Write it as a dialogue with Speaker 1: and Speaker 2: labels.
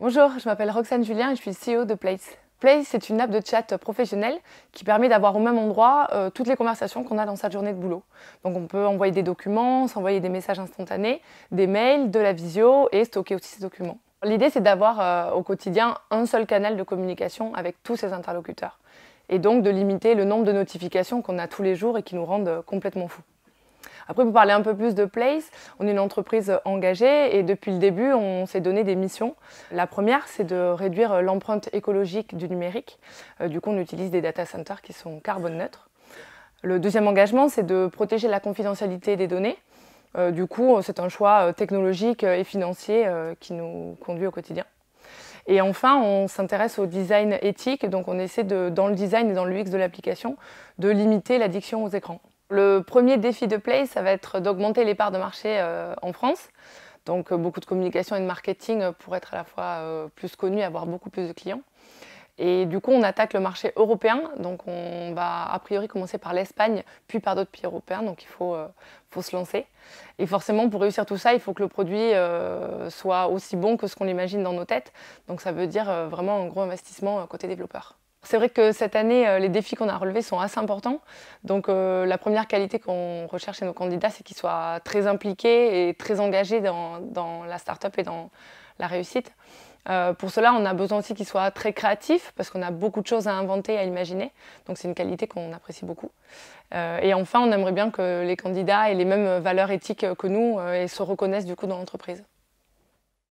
Speaker 1: Bonjour, je m'appelle Roxane Julien et je suis CEO de Place. Place, c'est une app de chat professionnelle qui permet d'avoir au même endroit euh, toutes les conversations qu'on a dans sa journée de boulot. Donc on peut envoyer des documents, s'envoyer des messages instantanés, des mails, de la visio et stocker aussi ces documents. L'idée, c'est d'avoir euh, au quotidien un seul canal de communication avec tous ses interlocuteurs et donc de limiter le nombre de notifications qu'on a tous les jours et qui nous rendent complètement fous. Après, pour parler un peu plus de Place, on est une entreprise engagée et depuis le début, on s'est donné des missions. La première, c'est de réduire l'empreinte écologique du numérique. Euh, du coup, on utilise des data centers qui sont carbone neutres. Le deuxième engagement, c'est de protéger la confidentialité des données. Euh, du coup, euh, c'est un choix technologique et financier qui nous conduit au quotidien. Et enfin, on s'intéresse au design éthique, donc on essaie de, dans le design et dans l'UX de l'application de limiter l'addiction aux écrans. Le premier défi de Play, ça va être d'augmenter les parts de marché euh, en France. Donc euh, beaucoup de communication et de marketing pour être à la fois euh, plus connu et avoir beaucoup plus de clients. Et du coup, on attaque le marché européen. Donc, on va a priori commencer par l'Espagne, puis par d'autres pays européens. Donc, il faut, faut, se lancer. Et forcément, pour réussir tout ça, il faut que le produit soit aussi bon que ce qu'on l'imagine dans nos têtes. Donc, ça veut dire vraiment un gros investissement côté développeur. C'est vrai que cette année, euh, les défis qu'on a relevés sont assez importants. Donc euh, la première qualité qu'on recherche chez nos candidats, c'est qu'ils soient très impliqués et très engagés dans, la start-up et dans la réussite. Euh, pour cela, on a besoin aussi qu'ils soient très créatifs parce qu'on a beaucoup de choses à inventer, à imaginer. Donc c'est une qualité qu'on apprécie beaucoup. et enfin, on aimerait bien que les candidats aient les mêmes valeurs éthiques que nous et se reconnaissent du coup dans l'entreprise.